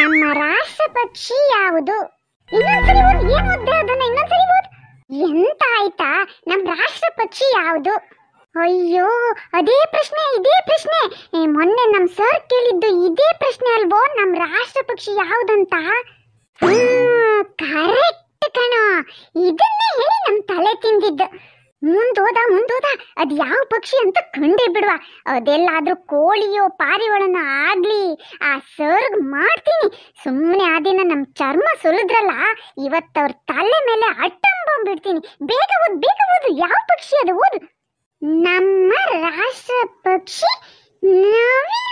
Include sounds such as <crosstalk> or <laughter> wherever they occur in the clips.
ನಮ್ಮ ರಾಷ್ಟ್ರಪಕ್ಷಿ ಯಾವುದು ಇನ್ನೊಂದ್ಸರಿ ಓದ್ ಏನ್ ಅದನ್ನ ಇನ್ನೊಂದ್ಸರಿ ಓದ್ ಎಂತ ಆಯ್ತಾ ನಮ್ ರಾಷ್ಟ್ರ ಪಕ್ಷಿ ಯಾವುದು ಅಯ್ಯೋ ಅದೇ ಪ್ರಶ್ನೆ ಇದೇ ಪ್ರಶ್ನೆ ಮೊನ್ನೆ ನಮ್ ಸರ್ ಕೇಳಿದ್ದು ಇದೇ ಪ್ರಶ್ನೆ ಅಲ್ವೋ ನಮ್ ರಾಷ್ಟ್ರ ಪಕ್ಷಿ ಯಾವ್ದಂತ ಕರೆಕ್ಟ್ ಕಣ ಇದನ್ನೇ ಹೇಳಿ ನಮ್ ತಲೆ ತಿಂದಿದ್ದು ಮುಂದೋದ ಮುಂದೋದ ಅದ್ ಯಾವ ಪಕ್ಷಿ ಅಂತ ಕಂಡೇ ಬಿಡುವ ಅದೆಲ್ಲಾದ್ರೂ ಕೋಳಿಯೋ ಪಾರಿವಳನ ಆಗ್ಲಿ ಆ ಸರ್ಗ್ ಮಾಡ್ತೀನಿ ಸುಮ್ಮನೆ ಆ ದಿನ ನಮ್ ಚರ್ಮ ಸುಲಿದ್ರಲ್ಲ ಇವತ್ತವ್ರ ತಲೆ ಮೇಲೆ ಅಟ್ಟಂಬಂಬಿಡ್ತೀನಿ ಬೇಗ ಓದ್ ಬೇಗ ಓದು ಯಾವ ಪಕ್ಷಿ ಅದು ಓದು ನಮ್ಮ ರಾಷ್ಟ್ರ ಪಕ್ಷಿ ನವಿಲು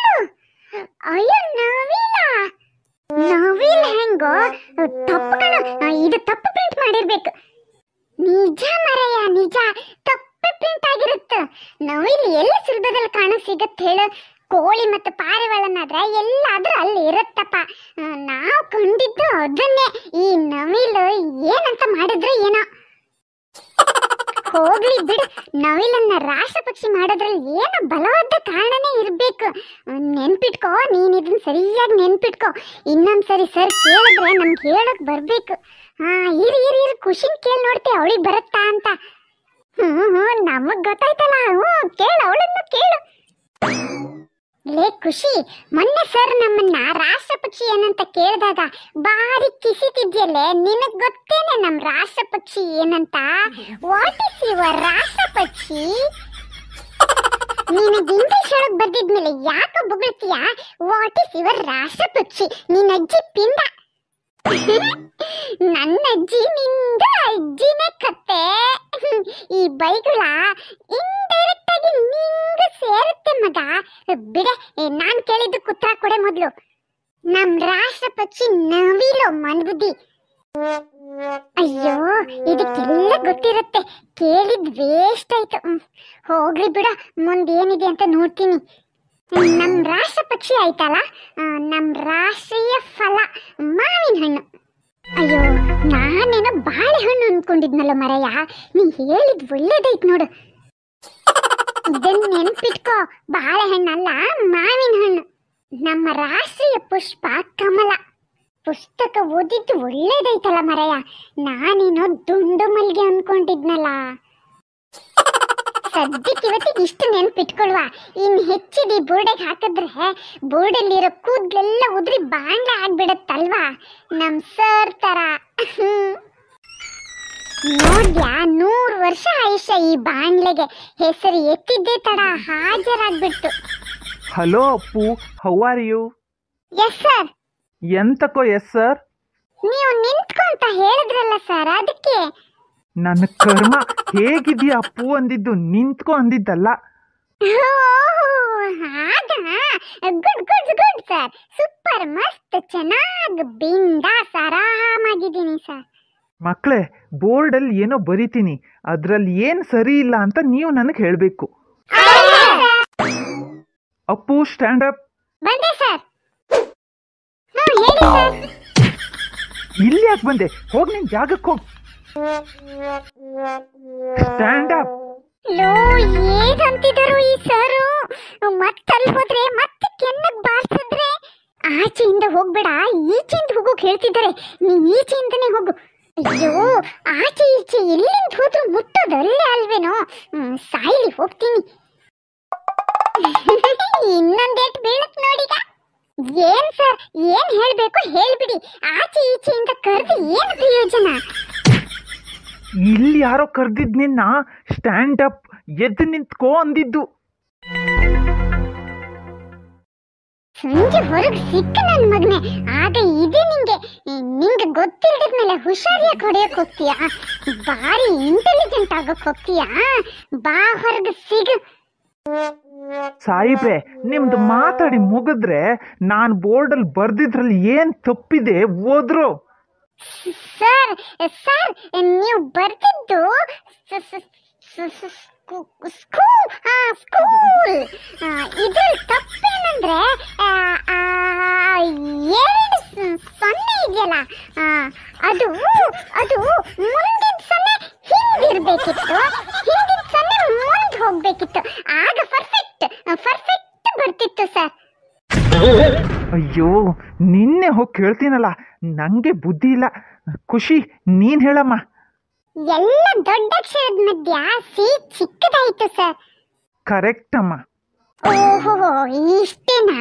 ಅಯ್ಯೋ ನವಿಲ ನವಿಲ್ ಹೆಂಗೋ ತಪ್ಪು ಕಣ ಇದು ತಪ್ಪು ಪ್ರಿಂಟ್ ಮಾಡಿರ್ಬೇಕು ನಿಜ ಮರೆಯ ನಿಜ ತಪ್ಪು ಪ್ರಿಂಟ್ ಆಗಿರುತ್ತೆ ನಾವು ಇಲ್ಲಿ ಎಲ್ಲ ಸುಲಭದಲ್ಲಿ ಕಾಣ ಸಿಗತ್ತೆ ಹೇಳು ಕೋಳಿ ಮತ್ತು ಪಾರಿವಾಳನಾದ್ರೆ ಎಲ್ಲಾದ್ರೂ ಅಲ್ಲಿ ಇರುತ್ತಪ್ಪ ನಾವು ಕಂಡಿದ್ದು ಅದನ್ನೇ ಈ ನವಿಲು ಏನಂತ ಮಾಡಿದ್ರು ಏನೋ ಹೋಗ್ಲಿ ಬಿಡು ನವಿಲನ್ನ ರಾಷ್ಟ್ರ ಮಾಡೋದ್ರಲ್ಲಿ ಏನು ಬಲವಾದ ಕಾರಣನೇ ಇರಬೇಕು ನೆನ್ಪಿಟ್ಕೋ ನೀನು ಇದನ್ನ ಸರಿಯಾಗಿ ನೆನ್ಪಿಟ್ಕೋ ಇನ್ನೊಂದು ಸರಿ ಸರ್ ಕೇಳಿದ್ರೆ ನಮ್ಗೆ ಹೇಳಕ್ ಬರ್ಬೇಕು ಹಾ ಇರಿ ಇರಿ ಇರಿ ಕೇಳಿ ನೋಡ್ತೆ ಅವಳಿಗೆ ಬರುತ್ತಾ ಅಂತ ಹ್ಞೂ ಹ್ಞೂ ನಮಗೆ ಗೊತ್ತಾಯ್ತಲ್ಲ ಹ್ಞೂ ಕೇಳು ಅವಳನ್ನು ಕೇಳು ಏ ಖುಷಿ ಮೊನ್ನೆ ಸರ್ ನಮ್ಮನ್ನ ರಾಷ್ಟ್ರಪಕ್ಷಿ ಏನಂತ ಕೇಳಿದಾಗ ಬಾರಿ ಕಿಸಿತಿದ್ಯಲ್ಲೇ ನಿನಗ್ ಗೊತ್ತೇನೆ ನಮ್ ರಾಷ್ಟ್ರಪಕ್ಷಿ ಏನಂತ ವಾಟ್ ಇಸ್ ಯುವರ್ ರಾಷ್ಟ್ರಪಕ್ಷಿ ನೀನು ಇಂಗ್ಲಿಷ್ ಒಳಗ್ ಬಂದಿದ್ಮೇಲೆ ಯಾಕೆ ಬೊಗಳ್ತೀಯ ವಾಟ್ ಇಸ್ ಯುವರ್ ರಾಷ್ಟ್ರಪಕ್ಷಿ ನಿನ್ನ ಅಜ್ಜಿ ಪಿಂಡ <laughs> ನನ್ನ ಅಜ್ಜಿ ನಿಂಗ ಅಜ್ಜಿನೇ ಕತ್ತೆ <laughs> ಈ ಬೈಗಳ ಇಂಡೈರೆಕ್ಟ್ ಆಗಿ ನಿಂಗ ಸೇರುತ್ತೆ ಮಗ ಬಿಡೆ ನಾನ್ ಕೇಳಿದ್ದು ಕುತ್ರ ಕೊಡೆ ಮೊದಲು ನಮ್ ರಾಷ್ಟ್ರ ಪಕ್ಷಿ ನವಿಲೋ ಮನ್ಬುದ್ದಿ ಅಯ್ಯೋ ಇದಕ್ಕೆಲ್ಲ ಗೊತ್ತಿರತ್ತೆ ಕೇಳಿದ್ ವೇಸ್ಟ್ ಆಯ್ತು ಹೋಗ್ಲಿ ಬಿಡ ಮುಂದೇನಿದೆ ಅಂತ ನೋಡ್ತೀನಿ ನಮ್ಮ ರಾಸ ಪಕ್ಷಿ ಆಯ್ತಲ್ಲ ನಮ್ಮ ರಾಷ್ಟ್ರೀಯ ಫಲ ಮಾವಿನ ಹಣ್ಣು ಅಯ್ಯೋ ನಾನೇನೋ ಬಾಳೆಹಣ್ಣು ಅನ್ಕೊಂಡಿದ್ನಲ್ಲ ಮರಯ್ಯ ನೀ ಹೇಳಿದ್ ಒಳ್ಳೇದೈತ್ ನೋಡು ಇದನ್ನ ನೆನ್ಪಿಟ್ಕೋ ಬಾಳೆಹಣ್ಣಲ್ಲ ಮಾವಿನ ಹಣ್ಣು ನಮ್ಮ ರಾಷ್ಟ್ರೀಯ ಪುಷ್ಪ ಕಮಲ ಪುಸ್ತಕ ಓದಿದ್ದು ಒಳ್ಳೇದೈತಲ್ಲ ಮರಯ್ಯ ನಾನೇನೋ ದುಂಡು ಮಲ್ಲಿಗೆ ಅನ್ಕೊಂಡಿದ್ನಲ್ಲ ಸದ್ಯಕ್ಕೆ ಇವತ್ತಿಗೆ ಇಷ್ಟು ನೆನಪಿಟ್ಕೊಳ್ವ ಇನ್ ಹೆಚ್ಚಿದಿ ಈ ಹಾಕಿದ್ರೆ ಬೋರ್ಡಲ್ಲಿರೋ ಕೂದಲೆಲ್ಲ ಉದ್ರಿ ಬಾಂಡ್ಲ ಆಗ್ಬಿಡತ್ತಲ್ವಾ ನಮ್ ಸರ್ ತರ ನೋಡ್ಯಾ ನೂರು ವರ್ಷ ಆಯುಷ್ಯ ಈ ಬಾಂಡ್ಲೆಗೆ ಹೆಸರು ಎತ್ತಿದ್ದೆ ತಡ ಹಾಜರಾಗ್ಬಿಟ್ಟು hello Appu how are you yes sir ಎಂತಕೋ ಎಸ್ ಸರ್ ನೀವು ನಿಂತ್ಕೊಂತ ಹೇಳಿದ್ರಲ್ಲ ಸರ್ ಅದಕ್ಕೆ ನನ್ನ ಕರ್ಮ ಹೇಗಿದ್ಯಾ ಅಪ್ಪು ಅಂದಿದ್ದು ನಿಂತ್ಕೊ ಅಂದಿದ್ದಲ್ಲ good good good sir super ಮಸ್ತ್ ಸರ್ ಮಕ್ಕಳೇ ಬೋರ್ಡಲ್ಲಿ ಏನೋ ಬರಿತೀನಿ ಅದರಲ್ಲಿ ಏನು ಸರಿ ಇಲ್ಲ ಅಂತ ನೀವು ನನಗೆ ಹೇಳಬೇಕು ಅಪ್ಪು ಸ್ಟ್ಯಾಂಡ್ ಅಪ್ ಬಂದೆ ಸರ್ ಇಲ್ಲಿ ಯಾಕೆ ಬಂದೆ ಹೋಗ್ ನಿನ್ ಜಾಗಕ್ಕೆ ಹೋಗಿ ಸ್ಟ್ಯಾಂಡ್ ಅಪ್ ಲೋ ಹೇಗಂತಿದ್ರು ಈ ಸರ್ ಮತ್ ತಲ್ಪೋದ್ರೆ ಮತ್ತೆ ಕೆನ್ನಕ್ ಬಾರ್ಸಿದ್ರೆ ಆಚೆಯಿಂದ ಹೋಗ್ಬೇಡ ಈಚೆಯಿಂದ ಹೋಗೋಕ್ ಹೇಳ್ತಿದ್ದಾರೆ ನೀ ಈಚೆಯಿಂದನೆ ಹೋಗು ಅಯ್ಯೋ ಆಚೆ ಈಚೆ ಎಲ್ಲಿಂದ ಹೋದ್ರು ಮುಟ್ಟೋದಲ್ಲೇ ಅಲ್ವೇನೋ ಸಾಯಿಲಿ ಹೋಗ್ತೀನಿ ಇನ್ನೊಂದೇಟ್ ಬೀಳತ್ ನೋಡಿಗ ಏನ್ ಸರ್ ಏನ್ ಹೇಳ್ಬೇಕು ಹೇಳ್ಬಿಡಿ ಆಚೆ ಈಚೆಯಿಂದ ಕರೆದು ಏನ್ ಪ್ರಯೋಜನ ಇಲ್ಲಿ ಯಾರೋ ಕರೆದಿದ್ದು ನಿನ್ನ ಸ್ಟ್ಯಾಂಡ್ ಅಪ್ ಎದ್ದು ನಿಂತ್ಕೋ ಅಂದಿದ್ದು ಸಂಜೆ ಹೊರಗೆ ಸಿಕ್ಕ ನನ್ನ ಮಗನೆ ಆಗ ಇದೆ ನಿಂಗೆ ನಿಂಗೆ ಗೊತ್ತಿಲ್ಲದ ಮೇಲೆ ಹುಷಾರಿಯಾಗಿ ಹೊಡೆಯಕ್ಕೆ ಹೋಗ್ತೀಯಾ ಬಾರಿ ಇಂಟೆಲಿಜೆಂಟ್ ಆಗೋಕ್ ಹೋಗ್ತೀಯಾ ಬಾ ಹೊರಗೆ ಸಿಗ ಸಾಹಿಬ್ರೆ ನಿಮ್ದು ಮಾತಾಡಿ ಮುಗಿದ್ರೆ ನಾನು ಬೋರ್ಡಲ್ಲಿ ಬರ್ದಿದ್ರಲ್ಲಿ ಏನು ತಪ್ಪಿದೆ ಹೋದ್ರು ಸರ್ ಸರ್ ನೀವು ಬರ್ತಿದ್ದು ಸ್ಕೂಲ್ ಸ್ಕೂಲ್ ಇದು ತಪ್ಪೇನಂದ್ರೆ ಎರಡು ಸೊನ್ನೆ ಇದೆಯಲ್ಲ ಅದು ಅದು ಮುಂದಿನ ಸೊನ್ನೆ ಹಿಂದಿರ್ಬೇಕಿತ್ತು ಹಿಂದಿನ ಸೊನ್ನೆ ಮುಂದೆ ಹೋಗ್ಬೇಕಿತ್ತು ಆಗ ಪರ್ಫೆಕ್ಟ್ ಪರ್ಫೆಕ್ಟ್ ಬರ್ತಿತ್ತು ಸರ್ ಅಯ್ಯೋ ನಿನ್ನೆ ಹೋಗಿ ಕೇಳ್ತೀನಲ್ಲ ನನಗೆ ಬುದ್ಧಿ ಇಲ್ಲ ಖುಷಿ ನೀನು ಹೇಳಮ್ಮ ಎಲ್ಲ ದೊಡ್ಡ ಅಕ್ಷರದ ಮಧ್ಯ ಸಿ ಚಿಕ್ಕದಾಯ್ತು ಸರ್ ಕರೆಕ್ಟ್ ಅಮ್ಮ ಓಹೋ ಇಷ್ಟೇನಾ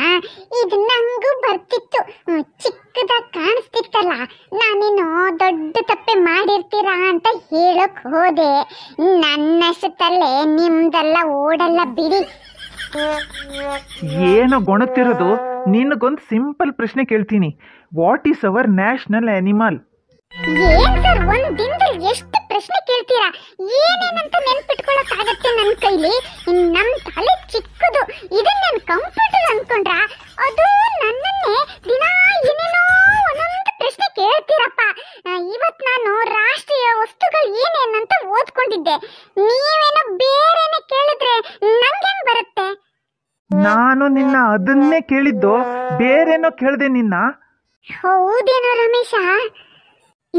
ಇದು ನಂಗೂ ಬರ್ತಿತ್ತು ಚಿಕ್ಕದಾಗಿ ಕಾಣಿಸ್ತಿತ್ತಲ್ಲ ನಾನೇನು ದೊಡ್ಡ ತಪ್ಪೆ ಮಾಡಿರ್ತೀರಾ ಅಂತ ಹೇಳಕ್ ಹೋದೆ ನನ್ನಷ್ಟಲ್ಲೇ ನಿಮ್ದೆಲ್ಲ ಓಡಲ್ಲ ಬಿಡಿ ಏನೋ ಗೊಣತಿರೋದು ನಿನಗೊಂದು ಸಿಂಪಲ್ ಪ್ರಶ್ನೆ ಕೇಳ್ತೀನಿ what is our national animal ಏನ್ ಸರ್ ದಿನದಲ್ಲಿ ಎಷ್ಟು ಪ್ರಶ್ನೆ ಕೇಳ್ತೀರಾ ಏನೇನಂತ ನೆನ್ಪಿಟ್ಕೊಳಕ್ ಆಗತ್ತೆ ನನ್ ಕೈಲಿ ಇನ್ ನಮ್ ತಲೆ ಚಿಕ್ಕದು ಇದನ್ನ ನನ್ ಕಂಪ್ಯೂಟರ್ ಅನ್ಕೊಂಡ್ರ ಅದು ನನ್ನನ್ನೇ ದಿನಾ ಏನೇನೋ ಒಂದೊಂದು ಪ್ರಶ್ನೆ ಕೇಳ್ತೀರಪ್ಪ ಇವತ್ತು ಇವತ್ ನಾನು ರಾಷ್ಟ್ರೀಯ ವಸ್ತುಗಳು ಏನೇನಂತ ಓದ್ಕೊಂಡಿದ್ದೆ ನೀವೇನೋ ಬೇರೆನೆ ಕೇಳಿದ್ರೆ ನಾನು ನಿನ್ನ ಅದನ್ನೇ ಕೇಳಿದ್ದು ಬೇರೇನೋ ಕೇಳಿದೆ ನಿನ್ನ ಹೌದೇನೋ ರಮೇಶ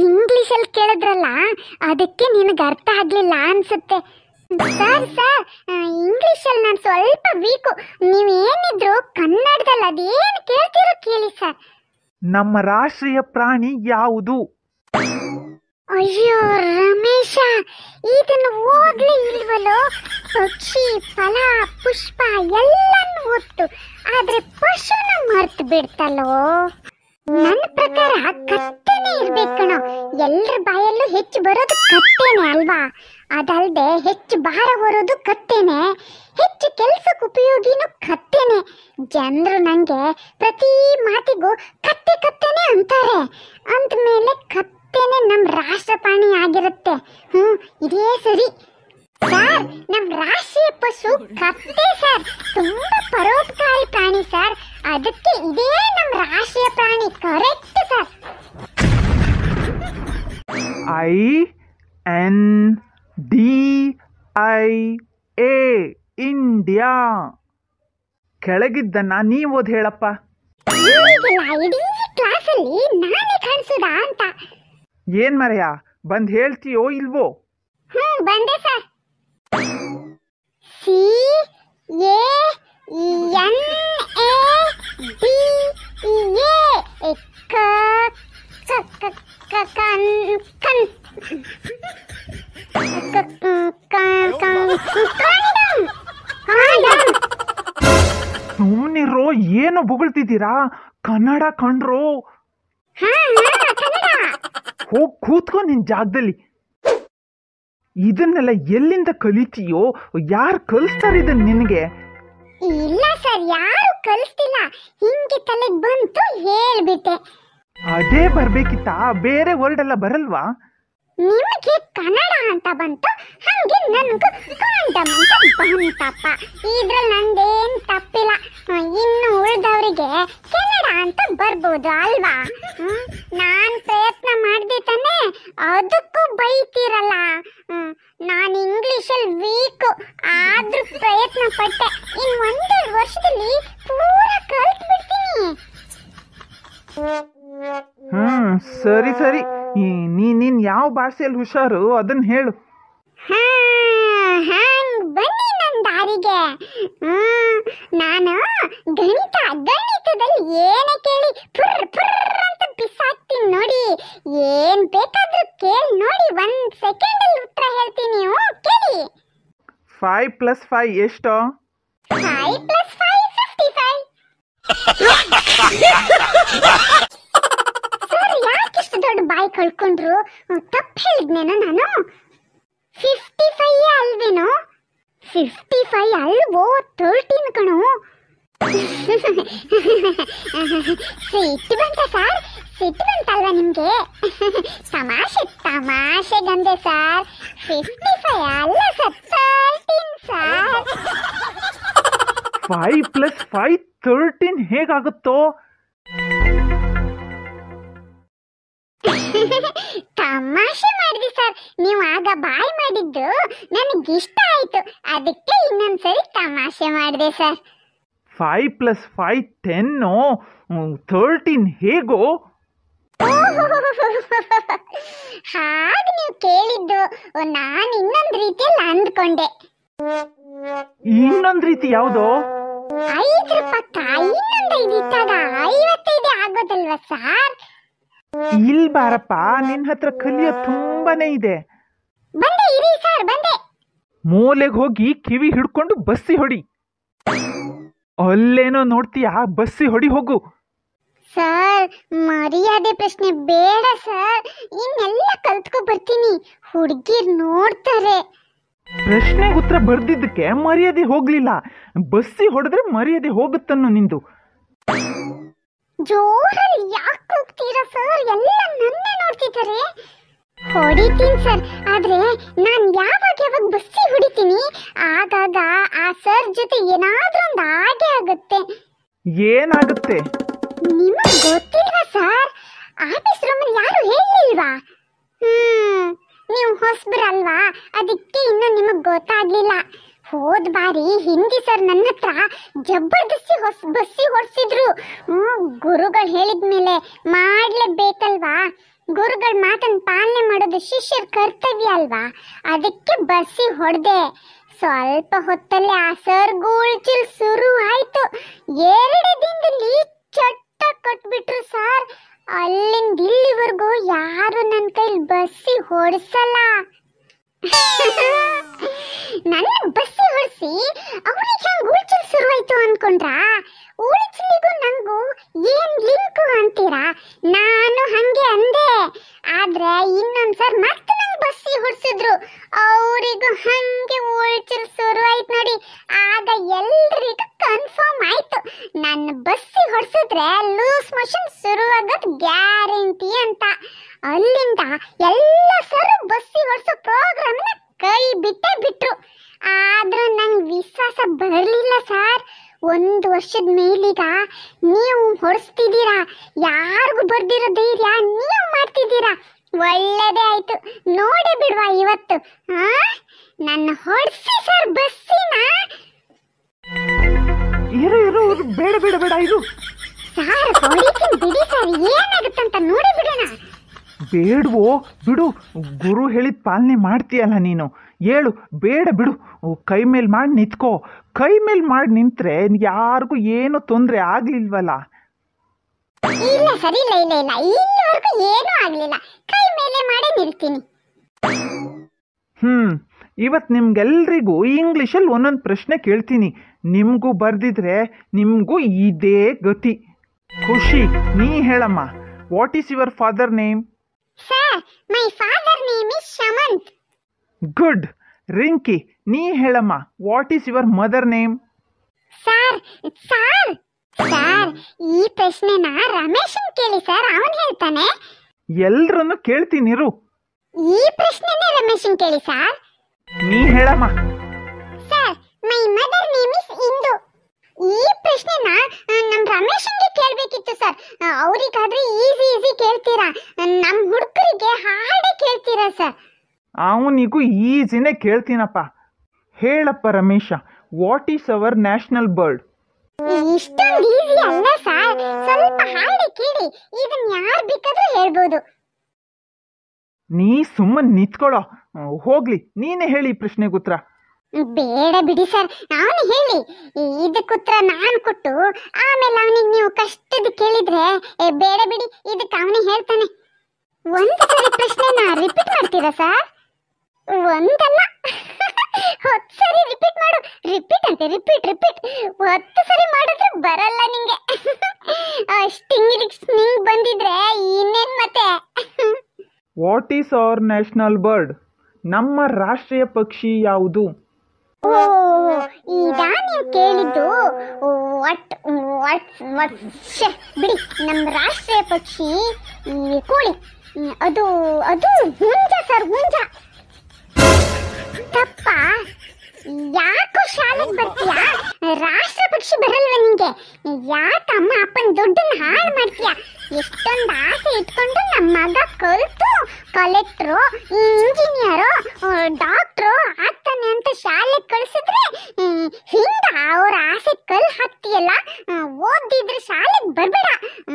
ಇಂಗ್ಲಿಷ್ ಅಲ್ಲಿ ಕೇಳಿದ್ರಲ್ಲ ಅದಕ್ಕೆ ನಿನಗೆ ಅರ್ಥ ಆಗ್ಲಿಲ್ಲ ಅನ್ಸುತ್ತೆ ಸರ್ ಸರ್ ಇಂಗ್ಲಿಷ್ ಅಲ್ಲಿ ನಾನು ಸ್ವಲ್ಪ ವೀಕು ನೀವು ಏನಿದ್ರು ಕನ್ನಡದಲ್ಲಿ ಅದೇನು ಕೇಳ್ತಿರೋ ಕೇಳಿ ಸರ್ ನಮ್ಮ ರಾಷ್ಟ್ರೀಯ ಪ್ರಾಣಿ ಯಾವುದು ಅಯ್ಯೋ ರಮೇಶ ಇದನ್ನು ಓದ್ಲೇ ಇಲ್ವಲ್ಲೋ ಪಕ್ಷಿ ಫಲ ಪುಷ್ಪ ಎಲ್ಲಾನು ಓದ್ತು ಆದ್ರೆ ಪಶುನ ಮರ್ತು ಬಿಡ್ತಲ್ವೋ ನನ್ನ ಪ್ರಕಾರ ಕತ್ತೆನೆ ಇರ್ಬೇಕಣ ಎಲ್ಲರ ಬಾಯಲ್ಲೂ ಹೆಚ್ಚು ಬರೋದು ಕತ್ತೆನೆ ಅಲ್ವಾ ಅದಲ್ದೆ ಹೆಚ್ಚು ಭಾರ ಬರೋದು ಕತ್ತೆನೆ ಹೆಚ್ಚು ಕೆಲ್ಸಕ್ಕೆ ಉಪಯೋಗಿನೂ ಕತ್ತೆನೆ ಜನರು ನಂಗೆ ಪ್ರತಿ ಮಾತಿಗೂ ಕತ್ತೆ ಕತ್ತೆನೆ ಅಂತಾರೆ ಮೇಲೆ ಕತ್ತೆ ಮೊಟ್ಟೆನೆ ನಮ್ಮ ರಾಷ್ಟ್ರಪಾಣಿ ಆಗಿರುತ್ತೆ ಹ್ಞೂ ಇದೇ ಸರಿ ಸರ್ ನಮ್ಮ ರಾಷ್ಟ್ರೀಯ ಪಶು ಕತ್ತೆ ಸರ್ ತುಂಬಾ ಪರೋಪಕಾರಿ ಪ್ರಾಣಿ ಸರ್ ಅದಕ್ಕೆ ಇದೇ ನಮ್ಮ ರಾಷ್ಟ್ರೀಯ ಪ್ರಾಣಿ correct sir I N D I A India ಕೆಳಗಿದ್ದನ್ನ ನೀವು ಓದ್ ಹೇಳಪ್ಪ ಇಡೀ ಕ್ಲಾಸಲ್ಲಿ ನಾನೇ ಕಾಣಿಸೋದಾ ಅಂತ ಏನ್ ಮರೆಯ ಬಂದ್ ಹೇಳ್ತೀಯೋ ಇಲ್ವೋ ಹ್ಮ್ ಬಂದೆ ಸರ್ ಸಿ ಎ ಎ ಕ ಏನೋ ಬುಗುಳ್ತಿದ್ದೀರಾ ಕನ್ನಡ ಕಣ್ರೋ ಹಾ ಕನ್ನಡ ಹೋಗಿ ಕೂತ್ಕೊ ನಿನ್ನ ಜಾಗದಲ್ಲಿ ಇದನ್ನೆಲ್ಲ ಎಲ್ಲಿಂದ ಕಲಿತೀಯೋ ಯಾರು ಕಲಿಸ್ತಾರೆ ಇದನ್ನ ನಿನಗೆ ಇಲ್ಲ ಸರ್ ಯಾರು ಕಲಿಸ್ತಿಲ್ಲ ಹಿಂಗೆ ತಲೆಗೆ ಬಂತು ಹೇಳ್ಬಿಟ್ಟೆ ಅದೇ ಬರ್ಬೇಕಿತ್ತಾ ಬೇರೆ ವರ್ಲ್ಡ್ ಎಲ್ಲ ಬರಲ್ವಾ ನಿಮಗೆ ಕನ್ನಡ ಅಂತ ಬಂತು ಹಂಗೆ ನನಗೂ ಕಾಂಟ ಬಂತಪ್ಪ ಇದ್ರಲ್ಲಿ ನಂದೇನು ತಪ್ಪಿಲ್ಲ ಇನ್ನು ಉಳಿದವರಿಗೆ ಅಂತ ಬರ್ಬೋದು ಅಲ್ವಾ ನಾನ್ ಪ್ರಯತ್ನ ಮಾಡಿದೆ ತಾನೆ ಅದಕ್ಕೂ ಬೈತೀರಲ್ಲ ನಾನು ಇಂಗ್ಲಿಷ್ ಅಲ್ಲಿ ವೀಕ್ ಆದ್ರೂ ಪ್ರಯತ್ನ ಪಟ್ಟೆ ಇನ್ ಒಂದೇ ವರ್ಷದಲ್ಲಿ ಪೂರಾ ಕಲ್ತು ಬಿಡ್ತೀನಿ ಹ್ಮ್ ಸರಿ ಸರಿ ನೀನ್ ಯಾವ ಭಾಷೆಯಲ್ಲಿ ಹುಷಾರು ಅದನ್ನ ಹೇಳು ಬನ್ನಿ ನನ್ನ ದಾರಿಗೆ ನಾನು ಗಣಿತ ಫೈವ್ ಪ್ಲಸ್ ಫೈವ್ ಎಷ್ಟು ಯಾಕಿಷ್ಟು ದೊಡ್ಡ ಬಾಯಿ ಕಳ್ಕೊಂಡ್ರು ತಪ್ಪು ಹೇಳಿದ್ನೇನೋ ನಾನು ಫಿಫ್ಟಿ ಫೈವ್ ಅಲ್ವೇನೋ ಫಿಫ್ಟಿ ಫೈವ್ ಅಲ್ವೋ ತರ್ಟೀನ್ ಕಣೋ ಸಿಟ್ಟು <laughs> ಬಂತ ಸರ್ ಸಿಟ್ಟು ಬಂತಲ್ವಾ ನಿಮ್ಗೆ ತಮಾಷೆ ತಮಾಷೆ ಗಂದೆ ಸಾರ್ ಫಿಫ್ಟಿ ಫೈವ್ ಅಲ್ಲ sir thirteen sir five plus five thirteen ಹೇಗಾಗುತ್ತೋ ತಮಾಷೆ ಮಾಡಿದೆ ಸರ್ ನೀವು ಆಗ ಬಾಯ್ ಮಾಡಿದ್ದು ನನಗೆ ಇಷ್ಟ ಆಯ್ತು ಅದಕ್ಕೆ ಇನ್ನೊಂದ್ಸರಿ ತಮಾಷೆ ಮಾಡಿದೆ sir five plus five ten thirteen ಹೇಗೋ <laughs> ಹಾಗೆ ನೀವು ಕೇಳಿದ್ದು ನಾನು ಇನ್ನೊಂದು ರೀತಿಯಲ್ಲಿ ಅಂದ್ಕೊಂಡೆ ಇನ್ನೊಂದು ರೀತಿ ಯಾವುದು ಐದು ರೂಪಾಯಿ ಇನ್ನೊಂದು ಐದು ಐವತ್ತೈದು ಆಗೋದಲ್ವಾ ಸಾರ್ ಇಲ್ ಬಾರಪ್ಪ ನಿನ್ ಹತ್ರ ಕಲಿಯೋ ತುಂಬಾನೇ ಇದೆ ಬಂದೆ ಇರಿ ಸರ್ ಬಂದೆ ಮೂಲೆಗೆ ಹೋಗಿ ಕಿವಿ ಹಿಡ್ಕೊಂಡು ಬಸ್ಸಿ ಹೊಡಿ ಅಲ್ಲೇನೋ ನೋಡ್ತೀಯಾ ಬಸ್ಸಿ ಹೊಡಿ ಹೋಗು ಸರ್ ಮರ್ಯಾದೆ ಪ್ರಶ್ನೆ ಬೇಡ ಸರ್ ಇನ್ನೆಲ್ಲ ಕಲ್ತ್ಕೊ ಬರ್ತೀನಿ ಹುಡುಗಿರ್ ನೋಡ್ತಾರೆ ಪ್ರಶ್ನೆ ಉತ್ತರ ಬರ್ದಿದ್ದಕ್ಕೆ ಮರ್ಯಾದೆ ಹೋಗ್ಲಿಲ್ಲ ಬಸ್ಸಿ ಹೊಡೆದ್ರೆ ಮರ್ಯಾದೆ ಹೋಗುತ್ತನ್ನು ನಿಂದು ಜೋರಲ್ಲಿ ಯಾಕೆ ಕೂಗ್ತೀರಾ ಸರ್ ಎಲ್ಲ ನನ್ನೇ ನೋಡ್ತಿದ್ದಾರೆ ಹೊಡಿತೀನಿ ಸರ್ ಆದ್ರೆ ನಾನು ಯಾವಾಗ ಯಾವಾಗ ಬಸ್ಸಿ ಹೊಡಿತೀನಿ ಆಗಾಗ ಆ ಸರ್ ಜೊತೆ ಏನಾದ್ರೂ ಒಂದು ಆಗೇ ಆಗುತ್ತೆ ಏನಾಗುತ್ತೆ ನಿಮಗೆ ಗೊತ್ತಿಲ್ವಾ ಸರ್ ಆಫೀಸ್ ರೂಮಲ್ಲಿ ಯಾರು ಹೇಳಿಲ್ವಾ ಹ್ಮ್ ನೀವು ಹೊಸಬ್ರಲ್ವಾ ಅದಕ್ಕೆ ಇನ್ನು ನಿಮಗೆ ಗೊತ್ತಾಗ್ಲಿಲ್ಲ ಹೋದ ಬಾರಿ ಹಿಂದಿ ಸರ್ ನನ್ನ ಹತ್ರ ಜಬರ್ದಸ್ತಿ ಹೊಸ ಬಸ್ಸಿ ಹೊಡ್ಸಿದ್ರು ಗುರುಗಳು ಹೇಳಿದ ಮೇಲೆ ಮಾಡಲೇಬೇಕಲ್ವಾ ಗುರುಗಳ ಮಾತನ್ನು ಪಾಲನೆ ಮಾಡೋದು ಶಿಷ್ಯರ ಕರ್ತವ್ಯ ಅಲ್ವಾ ಅದಕ್ಕೆ ಬಸ್ಸಿ ಹೊಡೆದೆ ಸ್ವಲ್ಪ ಹೊತ್ತಲ್ಲೇ ಆ ಸರ್ ಉಳ್ಚಿಲ್ ಶುರು ಆಯ್ತು ಎರಡೇ ದಿನದಲ್ಲಿ ಚಟ್ ಕಟ್ಬಿಟ್ರು ಸರ್ ಅಲ್ಲಿಂದ ಇಲ್ಲಿವರೆಗೂ ಯಾರು ನನ್ನ ಕೈಲಿ ಬಸ್ಸಿ ಹೊಡ್ಸಲ್ಲ ನನ್ನ ಬಸ್ಸಿ ಹೊಡ್ಸಿ ಅವ್ರಿಗೆ ಹೆಂಗ್ ಉಳಿಚಲ್ ಶುರುವಾಯ್ತು ಅನ್ಕೊಂಡ್ರಾ ಉಳಿಚಲಿಗೂ ನಂಗೂ ಏನ್ ಲಿಂಕ್ ಅಂತೀರಾ ನಾನು ಹಂಗೆ ಅಂದೆ ಆದ್ರೆ ಸರ್ ಮತ್ತೆ ನಂಗೆ ಬಸ್ಸಿ ಹೊಡ್ಸಿದ್ರು ಅವರಿಗೂ ಹಂಗೆ ಉಳಿಚಲ್ ಶುರುವಾಯ್ತು ನೋಡಿ ಆಗ ಎಲ್ರಿಗೂ ಕನ್ಫರ್ಮ್ ಆಯ್ತು ನನ್ನ ಬಸ್ಸಿ ಹೊಡ್ಸಿದ್ರೆ ಕ್ವಶನ್ ಗ್ಯಾರಂಟಿ ಅಂತ ಅಲ್ಲಿಂದ ಎಲ್ಲ ಸರ್ ಬಸ್ಸಿ ಪ್ರೋಗ್ರಾಮ್ ಪ್ರೋಗ್ರಾಮ್ನ ಕೈ ಬಿಟ್ಟೇ ಬಿಟ್ರು ಆದ್ರೂ ನಂಗೆ ವಿಶ್ವಾಸ ಬರಲಿಲ್ಲ ಸರ್ ಒಂದು ವರ್ಷದ ಮೇಲೀಗ ನೀವು ಹೊಡೆಸ್ತಿದ್ದೀರಾ ಯಾರಿಗೂ ಬರ್ದಿರೋ ಧೈರ್ಯ ನೀವು ಮಾಡ್ತಿದ್ದೀರಾ ಒಳ್ಳೇದೇ ಆಯ್ತು ನೋಡಿ ಬಿಡುವ ಇವತ್ತು ಹಾ ನನ್ನ ಹೊಡ್ಸಿ ಸರ್ ಬಸ್ಸಿನ ಇರು ಇರು ಬೇಡ ಬೇಡ ಬೇಡ ಇದು ಸಾರ್ ಬಿಡಿ ಏನಾಗುತ್ತಂತ ನೋಡಿ ಬೇಡವೋ ಬಿಡು ಗುರು ಹೇಳಿದ ಪಾಲನೆ ಮಾಡ್ತೀಯಲ್ಲ ನೀನು ಹೇಳು ಬೇಡ ಬಿಡು ಕೈ ಮೇಲೆ ಮಾಡಿ ನಿಂತ್ಕೋ ಕೈ ಮೇಲೆ ಮಾಡಿ ನಿಂತರೆ ಯಾರಿಗೂ ಏನು ತೊಂದರೆ ಆಗಲಿಲ್ವಲ್ಲ ಇಲ್ಲ ಸರಿ ಇಲ್ಲ ಇಲ್ಲ ಆಗಲಿಲ್ಲ ಕೈ ಮೇಲೆ ನಿಲ್ತೀನಿ ಹ್ಞೂ ಇವತ್ತು ನಿಮ್ಗೆಲ್ರಿಗೂ ಇಂಗ್ಲೀಷಲ್ಲಿ ಒಂದೊಂದು ಪ್ರಶ್ನೆ ಕೇಳ್ತೀನಿ ನಿಮಗೂ ಬರೆದಿದ್ರೆ ನಿಮಗೂ ಇದೇ ಗತಿ ಖುಷಿ ನೀ ಹೇಳಮ್ಮ what is your father name sir my father name is Shamanth good Rinki ನೀ ಹೇಳಮ್ಮ what is your mother name sir sir sir ಈ ಪ್ರಶ್ನೆನ ರಮೇಶನ್ ಕೇಳಿ ಸರ್ ಅವನು ಹೇಳ್ತಾನೆ ಎಲ್ರನ್ನು ಕೇಳ್ತೀನಿರು ಈ ಪ್ರಶ್ನೆನೇ ರಮೇಶನ್ ಕೇಳಿ ಸರ್ ನೀ ಹೇಳಮ್ಮ sir my mother name is Indu ಈ ಪ್ರಶ್ನೆನ ನಮ್ ರಮೇಶನ್ಗೆ ಕೇಳ್ಬೇಕಿತ್ತು ಸರ್ ಅವ್ರಿಗಾದ್ರೆ ಈಜಿ ಈಸಿ ಕೇಳ್ತೀರಾ ನಮ್ ಹುಡುಗರಿಗೆ ಹಾರ್ಡ್ ಕೇಳ್ತೀರಾ ಸರ್ ಅವನಿಗೂ ಈಸಿನೇ ಕೇಳ್ತೀನಪ್ಪ ಹೇಳಪ್ಪ Ramesha what is our national bird ಇಷ್ಟೊಂದು ಈಸಿ ಅಲ್ಲ ಸರ್ ಸ್ವಲ್ಪ ಹಾಡಿ ಕೇಳಿ ಇದನ್ನ ಯಾರು ಬೇಕಾದ್ರೂ ಹೇಳ್ಬೋದು ನೀ ಸುಮ್ಮನೆ ನಿತ್ಕೊಳ್ಳೋ ಹೋಗ್ಲಿ ನೀನೇ ಹೇಳಿ ಪ್ರಶ್ನೆಗೆ ಉತ್ತರ ಬೇಡ ಬಿಡಿ ಸರ್ ಅವನು ಹೇಳಿ ಇದಕ್ಕೆ ಉತ್ತರ ನಾನು ಕೊಟ್ಟು ಆಮೇಲೆ ಅವನಿಗೆ ನೀವು ಕಷ್ಟದ ಕೇಳಿದ್ರೆ ಬೇಡ ಬಿಡಿ ಇದಕ್ಕೆ ಅವನೇ ಹೇಳ್ತಾನೆ ಒಂದು ಪ್ರಶ್ನೆನ ರಿಪೀಟ್ ಮಾಡ್ತೀರಾ ಸರ್ ಒಂದಲ್ಲ <laughs> ಹತ್ತು ಸರಿ ರಿಪೀಟ್ ಮಾಡು ರಿಪೀಟ್ ಅಂತೆ ರಿಪೀಟ್ ರಿಪೀಟ್ ಹತ್ತು ಸರಿ ಮಾಡಿದ್ರೆ ಬರಲ್ಲ ನಿಂಗೆ ಅಷ್ಟಿಂಗ್ <laughs> ನಿಂಗ್ ಬಂದಿದ್ರೆ ಇನ್ನೇನ್ ಮತ್ತೆ what is our national bird ನಮ್ಮ ರಾಷ್ಟ್ರೀಯ ಪಕ್ಷಿ ಯಾವುದು ಈ ದಾನಿಯು ಕೇಳಿದ್ದು ಒಟ್ ಒಟ್ ಬಿಡಿ ನಮ್ಮ ರಾಷ್ಟ್ರೀಯ ಪಕ್ಷಿ ಈ ಕೋಳಿ ಅದು ಅದು ಹುಂಜ ಸರ್ ಹುಂಜ ತಪ್ಪಾ ಯಾಕೋ ಶಾಲೆಗೆ ಬರ್ತೀಯ ರಾಷ್ಟ್ರಪಕ್ಷಿ ಪಕ್ಷಿ ಬರಲ್ವ ನಿಂಗೆ ಅಮ್ಮ ಅಪ್ಪನ ದುಡ್ಡನ್ನ ಹಾಳು ಮಾಡ್ತೀಯ ಎಷ್ಟೊಂದು ಆಸೆ ಇಟ್ಕೊಂಡು ನಮ್ಮ ಮಗ ಕಲಿತು ಕಲೆಕ್ಟ್ರು ಇಂಜಿನಿಯರು ಡಾಕ್ಟ್ರು ಆಗ್ತಾನೆ ಅಂತ ಶಾಲೆಗೆ ಕಳಿಸಿದ್ರೆ ಹಿಂದ ಅವ್ರ ಆಸೆ ಕಲ್ ಹಾಕ್ತೀಯಲ್ಲ ಓದಿದ್ರೆ ಶಾಲೆಗೆ ಬರಬೇಡ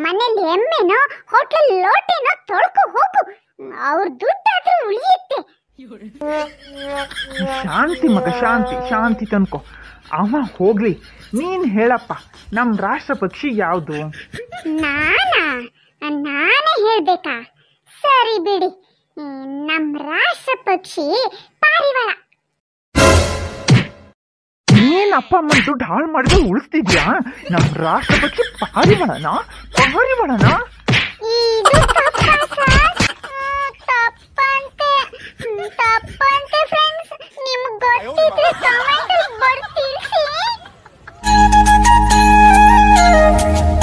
ಮನೇಲಿ ಎಮ್ಮೆನೋ ಹೋಟ್ಲಲ್ಲಿ ಲೋಟೆನೋ ತೊಳ್ಕೊ ಹೋಗು ಅವ್ರ ದುಡ್ಡಾದ್ರೂ ಉಳಿಯುತ್ತೆ ಶಾಂತಿ ಮಗ ಶಾಂತಿ ಶಾಂತಿ ತನ್ಕೋ ಅವ ಹೋಗ್ಲಿ ನೀನ್ ಹೇಳಪ್ಪ ನಮ್ ರಾಷ್ಟ್ರ ಪಕ್ಷಿ ಯಾವ್ದು ನಾನಾ ನಾನೇ ಹೇಳ್ಬೇಕಾ ಸರಿ ಬಿಡಿ ನಮ್ ರಾಷ್ಟ್ರ ಪಕ್ಷಿ ಪಾರಿವಾಳ ಏನ್ ಅಪ್ಪ ಅಮ್ಮನ ದುಡ್ಡು ಹಾಳು ಮಾಡಿದ್ರೆ ಉಳಿಸ್ತಿದ್ಯಾ ನಮ್ ರಾಷ್ಟ್ರ ಪಕ್ಷಿ ಪಾರಿವಾಳನ ಪಾರಿವಾಳನ ತಪ್ಪಂತೆ ಫ್ರೆಂಡ್ಸ್ ನಿಮ್ಗೆ ಗೊತ್ತಿದ್ರೆ ಕಮೆಂಟ್ ಅಲ್ಲಿ ಬರ್ತೀರಿ